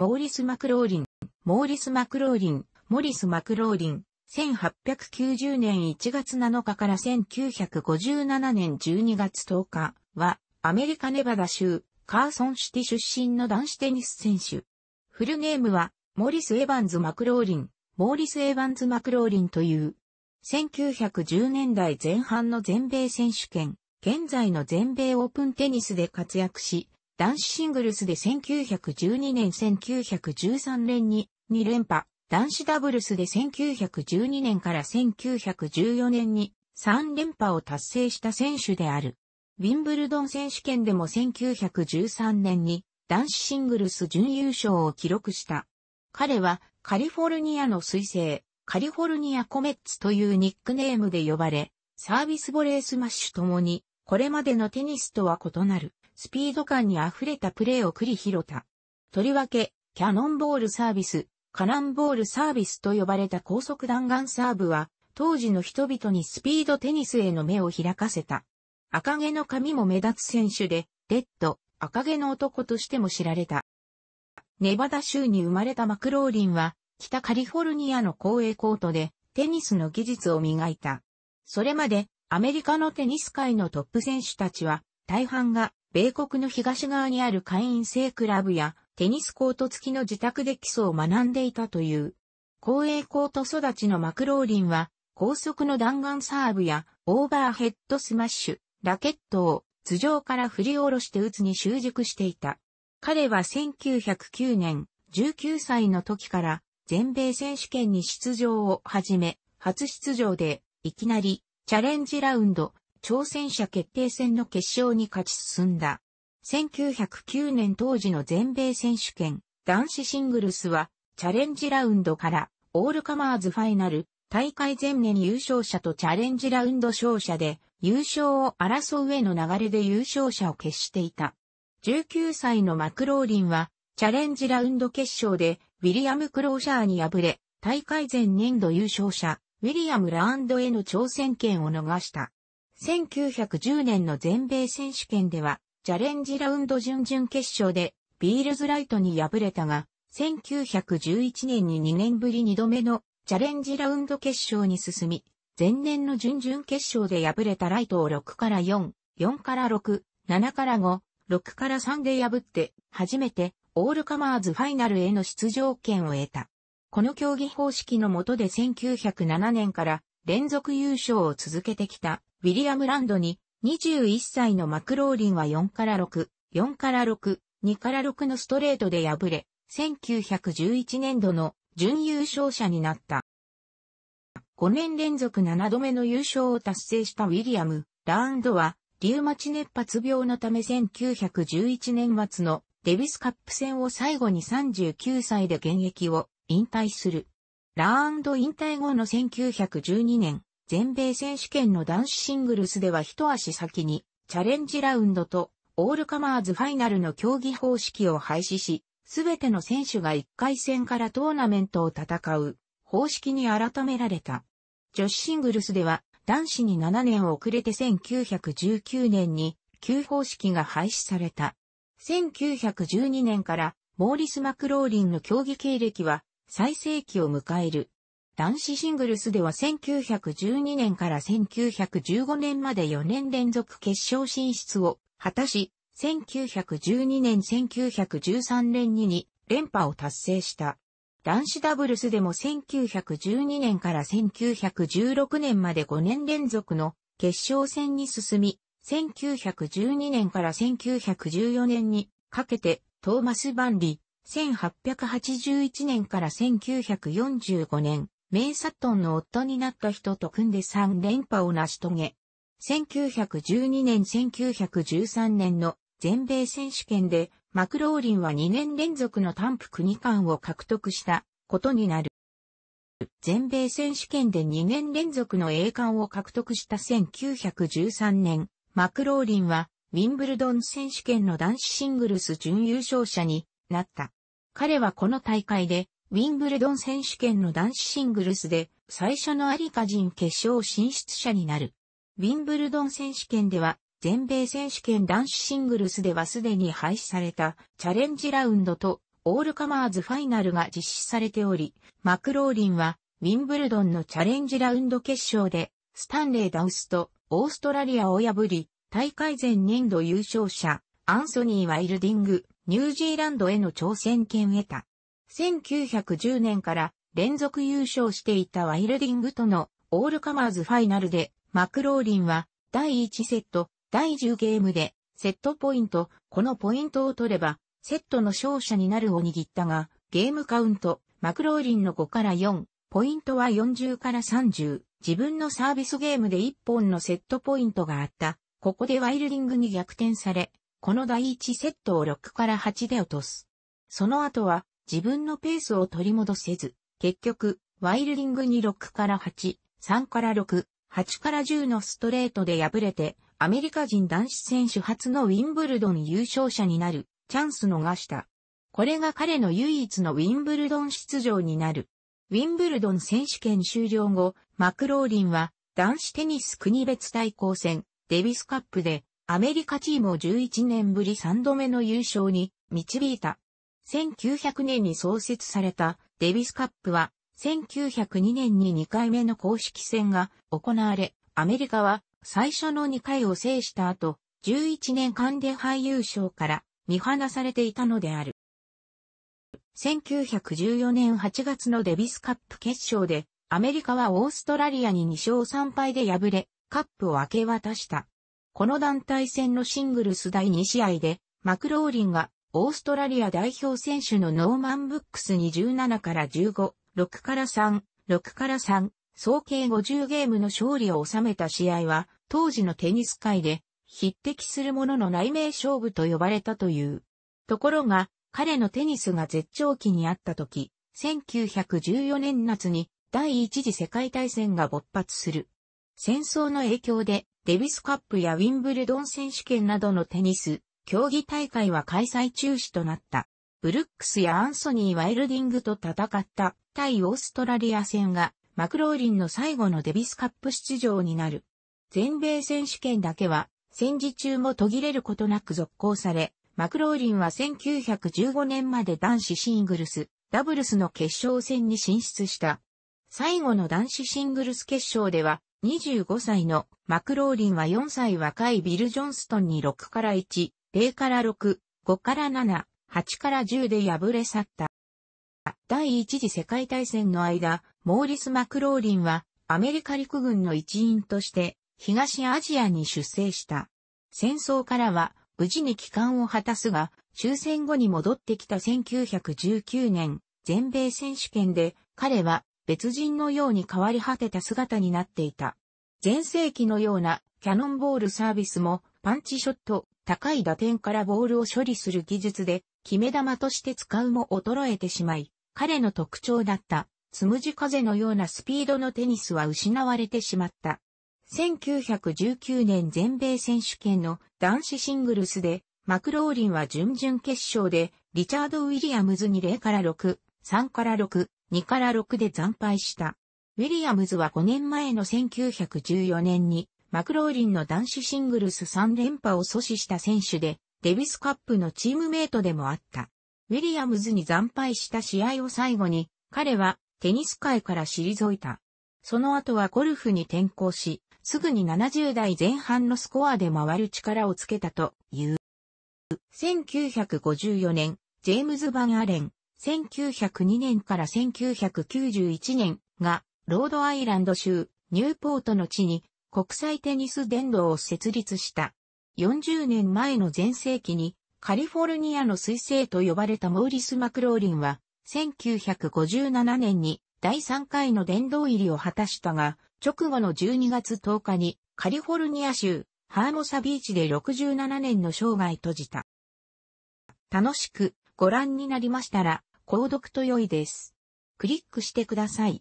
モーリス・マクローリン、モーリス・マクローリン、モリス・マクローリン、1890年1月7日から1957年12月10日は、アメリカネバダ州、カーソンシティ出身の男子テニス選手。フルネームは、モリス・エヴァンズ・マクローリン、モーリス・エヴァンズ・マクローリンという、1910年代前半の全米選手権、現在の全米オープンテニスで活躍し、男子シングルスで1912年1913年に2連覇、男子ダブルスで1912年から1914年に3連覇を達成した選手である。ウィンブルドン選手権でも1913年に男子シングルス準優勝を記録した。彼はカリフォルニアの彗星、カリフォルニアコメッツというニックネームで呼ばれ、サービスボレースマッシュともに、これまでのテニスとは異なる、スピード感に溢れたプレーを繰り広げた。とりわけ、キャノンボールサービス、カナンボールサービスと呼ばれた高速弾丸サーブは、当時の人々にスピードテニスへの目を開かせた。赤毛の髪も目立つ選手で、レッド、赤毛の男としても知られた。ネバダ州に生まれたマクローリンは、北カリフォルニアの公営コートで、テニスの技術を磨いた。それまで、アメリカのテニス界のトップ選手たちは、大半が米国の東側にある会員制クラブやテニスコート付きの自宅で基礎を学んでいたという。公営コート育ちのマクローリンは、高速の弾丸サーブやオーバーヘッドスマッシュ、ラケットを頭上から振り下ろして打つに習熟していた。彼は1909年19歳の時から全米選手権に出場を始め、初出場でいきなりチャレンジラウンド挑戦者決定戦の決勝に勝ち進んだ。1909年当時の全米選手権男子シングルスはチャレンジラウンドからオールカマーズファイナル大会前年優勝者とチャレンジラウンド勝者で優勝を争う上の流れで優勝者を決していた。19歳のマクローリンはチャレンジラウンド決勝でウィリアム・クローシャーに敗れ大会前年度優勝者ウィリアム・ラーンドへの挑戦権を逃した。1910年の全米選手権では、チャレンジラウンド準々決勝で、ビールズライトに敗れたが、1911年に2年ぶり2度目のチャレンジラウンド決勝に進み、前年の準々決勝で敗れたライトを6から4、4から6、7から5、6から3で破って、初めてオールカマーズファイナルへの出場権を得た。この競技方式のもとで1907年から連続優勝を続けてきたウィリアム・ランドに、21歳のマクローリンは4から6、4から6、2から6のストレートで敗れ、1911年度の準優勝者になった。5年連続7度目の優勝を達成したウィリアム・ランドは、リウマチ熱発病のため1911年末のデビスカップ戦を最後に39歳で現役を引退する。ラーンド引退後の1912年、全米選手権の男子シングルスでは一足先に、チャレンジラウンドと、オールカマーズファイナルの競技方式を廃止し、すべての選手が1回戦からトーナメントを戦う方式に改められた。女子シングルスでは男子に7年遅れて1919年に旧方式が廃止された。1912年からモーリス・マクローリンの競技経歴は最盛期を迎える。男子シングルスでは1912年から1915年まで4年連続決勝進出を果たし、1912年1913年に2連覇を達成した。男子ダブルスでも1912年から1916年まで5年連続の決勝戦に進み、1912年から1914年にかけてトーマス・バンリー、1881年から1945年、メイ・サットンの夫になった人と組んで3連覇を成し遂げ、1912年1913年の全米選手権でマクローリンは2年連続の単服2冠を獲得したことになる。全米選手権で2年連続の栄冠を獲得した1913年、マクローリンはウィンブルドン選手権の男子シングルス準優勝者になった。彼はこの大会でウィンブルドン選手権の男子シングルスで最初のアリカ人決勝進出者になる。ウィンブルドン選手権では全米選手権男子シングルスではすでに廃止されたチャレンジラウンドとオールカマーズファイナルが実施されており、マクローリンはウィンブルドンのチャレンジラウンド決勝でスタンレー・ダウスとオーストラリアを破り、大会前年度優勝者アンソニー・ワイルディング、ニュージーランドへの挑戦権得た。1910年から連続優勝していたワイルディングとのオールカマーズファイナルでマクローリンは第1セット、第10ゲームでセットポイント、このポイントを取ればセットの勝者になるを握ったがゲームカウント、マクローリンの5から4、ポイントは40から30、自分のサービスゲームで1本のセットポイントがあった。ここでワイルディングに逆転され、この第1セットを6から8で落とす。その後は、自分のペースを取り戻せず、結局、ワイルディングに6から8、3から6、8から10のストレートで敗れて、アメリカ人男子選手初のウィンブルドン優勝者になる、チャンス逃した。これが彼の唯一のウィンブルドン出場になる。ウィンブルドン選手権終了後、マクローリンは男子テニス国別対抗戦、デビスカップでアメリカチームを11年ぶり3度目の優勝に導いた。1900年に創設されたデビスカップは、1902年に2回目の公式戦が行われ、アメリカは最初の2回を制した後、11年間で俳優賞から見放されていたのである。1914年8月のデビスカップ決勝で、アメリカはオーストラリアに2勝3敗で敗れ、カップを明け渡した。この団体戦のシングルス第2試合で、マクローリンがオーストラリア代表選手のノーマン・ブックスに17から15、6から3、6から3、総計50ゲームの勝利を収めた試合は、当時のテニス界で、匹敵するものの内名勝負と呼ばれたという。ところが、彼のテニスが絶頂期にあった時、1914年夏に第一次世界大戦が勃発する。戦争の影響で、デビスカップやウィンブルドン選手権などのテニス、競技大会は開催中止となった。ブルックスやアンソニー・ワイルディングと戦った対オーストラリア戦がマクローリンの最後のデビスカップ出場になる。全米選手権だけは戦時中も途切れることなく続行され、マクローリンは1915年まで男子シングルス、ダブルスの決勝戦に進出した。最後の男子シングルス決勝では、25歳のマクローリンは4歳若いビル・ジョンストンに6から1、0から6、5から7、8から10で敗れ去った。第一次世界大戦の間、モーリス・マクローリンはアメリカ陸軍の一員として東アジアに出征した。戦争からは無事に帰還を果たすが、終戦後に戻ってきた1919年、全米選手権で彼は別人のように変わり果てた姿になっていた。前世紀のようなキャノンボールサービスもパンチショット、高い打点からボールを処理する技術で、決め球として使うも衰えてしまい、彼の特徴だった、つむじ風のようなスピードのテニスは失われてしまった。1919年全米選手権の男子シングルスで、マクローリンは準々決勝で、リチャード・ウィリアムズに0から6、3から6、2から6で惨敗した。ウィリアムズは5年前の1914年にマクローリンの男子シングルス3連覇を阻止した選手で、デビスカップのチームメイトでもあった。ウィリアムズに惨敗した試合を最後に、彼はテニス界から退いた。その後はゴルフに転向し、すぐに70代前半のスコアで回る力をつけたという。1954年、ジェームズ・バン・アレン、1902年から1991年が、ロードアイランド州、ニューポートの地に国際テニス伝道を設立した。40年前の前世紀にカリフォルニアの彗星と呼ばれたモーリス・マクローリンは1957年に第3回の殿堂入りを果たしたが、直後の12月10日にカリフォルニア州ハーモサビーチで67年の生涯閉じた。楽しくご覧になりましたら、購読と良いです。クリックしてください。